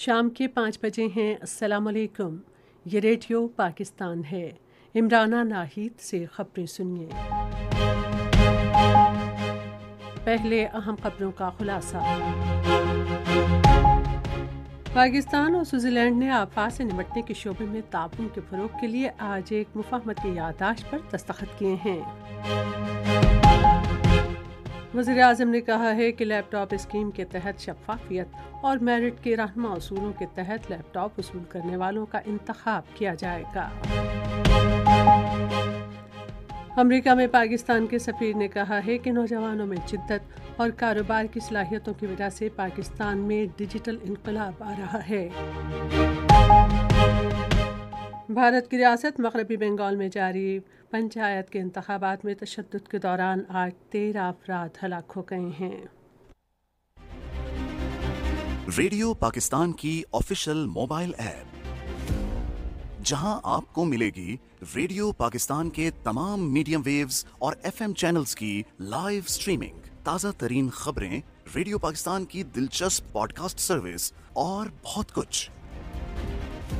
शाम के पाँच बजे हैं असलकुम ये रेडियो पाकिस्तान है इमराना नाहिद से खबरें सुनिए पहले अहम खबरों का खुलासा पाकिस्तान और स्विट्जरलैंड ने आपात से निपटने के शोबे में ताबन के फरोग के लिए आज एक की यादाश्त पर दस्तखत किए हैं वजी अजम ने कहा है कि लैपटॉप स्कीम के तहत शफाफियत और मेरिट के रहनमा असूलों के तहत लैपटॉप वसूल करने वालों का इंतखब किया जाएगा अमरीका में पाकिस्तान के सफीर ने कहा है कि नौजवानों में जिद्दत और कारोबार की सलाहियतों की वजह से पाकिस्तान में डिजिटल इनकलाब आ रहा है भारत की रियासत मगरबी बंगाल में जारी पंचायत के इंतबात में तशद के दौरान आज तेरह अफराद हलाक हो गए हैं रेडियो पाकिस्तान की ऑफिशियल मोबाइल ऐप जहां आपको मिलेगी रेडियो पाकिस्तान के तमाम मीडियम वेव्स और एफएम चैनल्स की लाइव स्ट्रीमिंग ताज़ा तरीन खबरें रेडियो पाकिस्तान की दिलचस्प पॉडकास्ट सर्विस और बहुत कुछ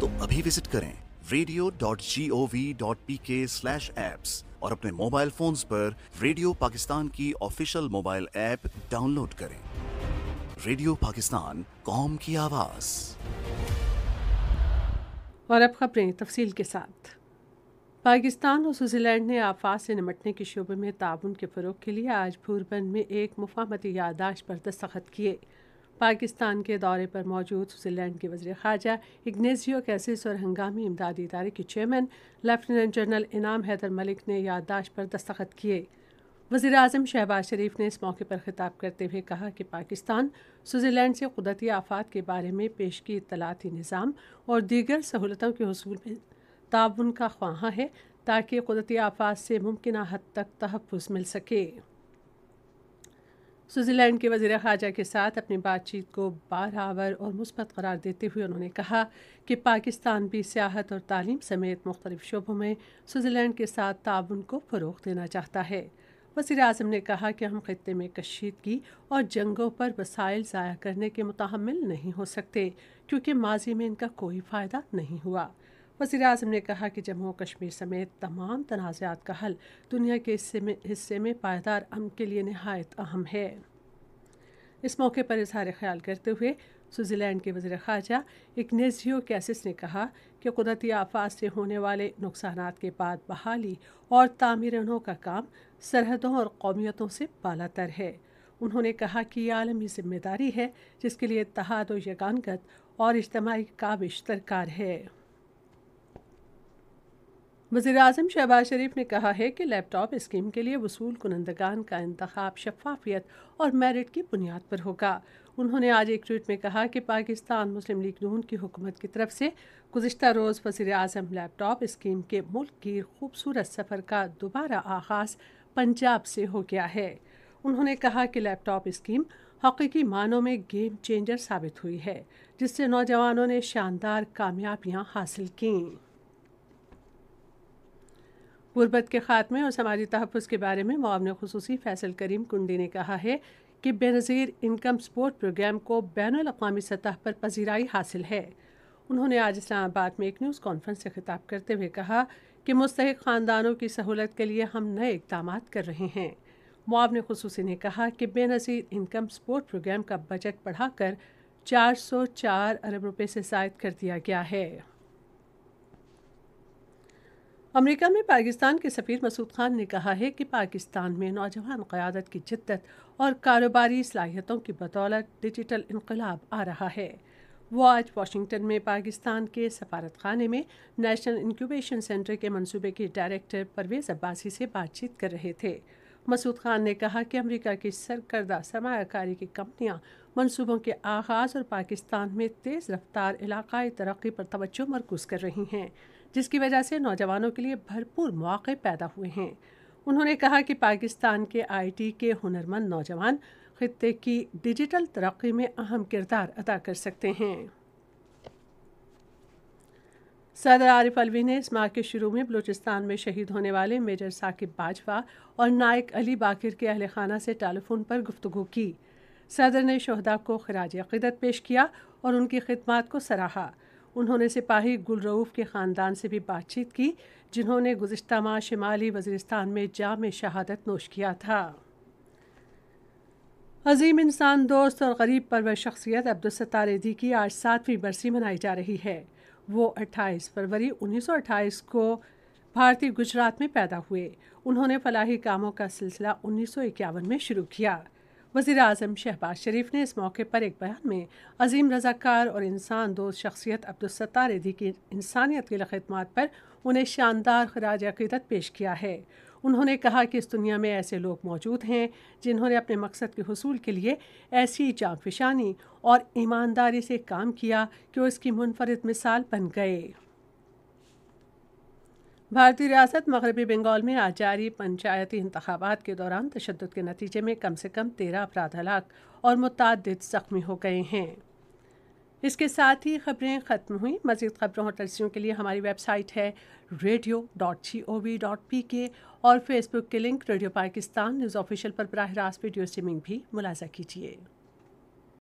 तो अभी विजिट करें radio dot G O V dot P K slash apps और अपने मोबाइल फोन पर रेडियो पाकिस्तान की ऑफिशियल मोबाइल ऐप डाउनलोड करें रेडियो पाकिस्तान कॉम की आवाज़ और अब खबरें तफसील के साथ पाकिस्तान और स्विट्ज़रलैंड ने आफात से निमटने के शोबे में ताउन के फ़रोग के लिए आज भूरबन में एक मुफामती यादाश्त पर दस्तखत किए पाकिस्तान के दौरे पर मौजूद स्विट्ज़रलैंड के वजी खारजा इग्नेजियो कैसिस और हंगामी इमदादी इदारे के चेयरमैन लेफ्टिनेंट जनरल इनाम हैदर मलिक ने याददाश्त पर दस्तखत किए वज़ी अजम शहबाज शरीफ ने इस मौके पर ख़िताब करते हुए कहा कि पाकिस्तान स्विट्ज़रलैंड से कुदरती आफात के बारे में पेश की इतलाती निज़ाम और दीगर सहूलतों के हसूल में ताउन का ख्वाहा है ताकि कुदरती आफात से मुमकिन हद तक तहफ़ मिल सके स्विट्ज़रलैंड के वज़ी खारजा के साथ अपनी बातचीत को आवर और मुस्बत करार देते हुए उन्होंने कहा कि पाकिस्तान भी सियाहत और तालीम समेत मुख्तलिफ शोबों में स्विट्ज़रलैंड के साथ ताउन को फ़रोग देना चाहता है वजी अजम ने कहा कि हम खत्े में कशीदगी और जंगों पर वसाइल ज़ाया करने के मुतहमल नहीं हो सकते क्योंकि माजी में इनका कोई फ़ायदा नहीं हुआ वजी अजम ने कहा कि जम्मू कश्मीर समेत तमाम तनाज़ात का हल दुनिया के हिस्से में हिस्से में पायदार अमन के लिए नहायत अहम है इस मौके पर इजहार ख्याल करते हुए स्विट्ज़रलैंड के वजी खारजा इग्नेजियो कैसिस ने कहा कि कुदरती आफात से होने वाले नुकसान के बाद बहाली और तामीरनों का काम सरहदों और कौमियतों से बालातर है उन्होंने कहा कि यह आलमी जिम्मेदारी है जिसके लिए तहाद यगानगत और इज्तमाही काबिश दरकार है वजी अजम शहबाज शरीफ ने कहा है कि लैपटॉप स्कीम के लिए वसूल कुनंदगान का इंतखब शफाफियत और मेरिट की बुनियाद पर होगा उन्होंने आज एक ट्वीट में कहा कि पाकिस्तान मुस्लिम लीग नून की हुकूमत की तरफ से गुजशत रोज़ वजी अजम लैपटॉप स्कीम के मुल्क की खूबसूरत सफ़र का दोबारा आगाज़ पंजाब से हो गया है उन्होंने कहा कि लैपटॉप स्कीम हकीकी मानों में गेम चेंजर साबित हुई है जिससे नौजवानों ने शानदार कामयाबियाँ हासिल कीं गुरबत के ख़ात्मे और समाजी तहफ़ के बारे में मुआवन खसूस फैसल करीम कुंडी ने कहा है कि बेनज़ीर इनकम सपोर्ट प्रोग्राम को बैन अवी सतह पर पजीराई हासिल है उन्होंने आज इस्लामाबाद में एक न्यूज़ कॉन्फ्रेंस से खिताब करते हुए कहा कि मुस्तक ख़ानदानों की सहूलत के लिए हम नए इकदाम कर रहे हैं मुआवन खसूस ने कहा कि बेनज़ीर इनकम सपोर्ट प्रोग्राम का बजट बढ़ाकर 404 अरब रुपये से जायद कर दिया गया है अमेरिका में पाकिस्तान के सफ़ीर मसूद खान ने कहा है कि पाकिस्तान में नौजवान क़्यादत की जिद्दत और कारोबारी सलाहियतों की बदौलत डिजिटल इनकलाब आ रहा है वो आज वाशिंगटन में पाकिस्तान के सफारत खाने में नेशनल इंक्यूबेशन सेंटर के मंसूबे के डायरेक्टर परवेज़ अब्बासी से बातचीत कर रहे थे मसूद खान ने कहा कि अमेरिका की सरकर्दा सरमाकारी की कंपनियां मंसूबों के आगाज़ और पाकिस्तान में तेज़ रफ्तार इलाकई तरक्की पर तोज्जो मरकूज कर रही हैं जिसकी वजह से नौजवानों के लिए भरपूर मौक़े पैदा हुए हैं उन्होंने कहा कि पाकिस्तान के आईटी के हुनरमंद नौजवान खत्े की डिजिटल तरक्की में अहम किरदार अदा कर सकते हैं सदर आरिफ अलवी ने इस माह के शुरू में बलूचिस्तान में शहीद होने वाले मेजर साकिब बाजवा और नायक अली बाकिर के अहल खाना से टेलीफोन पर गुफ्तु की सदर ने शहदा को खराज अकीदत पेश किया और उनकी खदमात को सराहा उन्होंने सिपाही गुलरऊफ के ख़ानदान से भी बातचीत की जिन्होंने गुज्त माह शिमाली वजीरस्तान में जाम शहादत नोश किया था अजीम इंसान दोस्त और गरीब परवर शख्सियत अब्दुलसतारेदी की आज सातवीं बरसी मनाई जा रही है वो 28 फरवरी 1928 को भारतीय गुजरात में पैदा हुए उन्होंने फलाही कामों का सिलसिला उन्नीस में शुरू किया वजीर अजम शहबाज शरीफ ने इस मौके पर एक बयान में अजीम रजाकार और इंसान दोस्त शख्सियत अब्दुलसत्तार रिदी की इंसानियत की खदमात पर उन्हें शानदार खराज अकीदत पेश किया है उन्होंने कहा कि इस दुनिया में ऐसे लोग मौजूद हैं जिन्होंने अपने मकसद के हसूल के लिए ऐसी जाफिशानी और ईमानदारी से काम किया कि वो इसकी मुनफरद मिसाल बन गए भारतीय रियासत मगरबी बंगाल में आज जारी पंचायती इंतबात के दौरान तशद के नतीजे में कम से कम तेरह अपराध हलाक और मुतद जख्मी हो गए हैं इसके साथ ही खबरें ख़त्म हुई मज़ीद खबरों और तरसियों के लिए हमारी वेबसाइट है radio dot G O V dot P K और फेसबुक के link radio Pakistan news official पर बरह रास्त वीडियो स्ट्रीमिंग भी मुलाजा कीजिए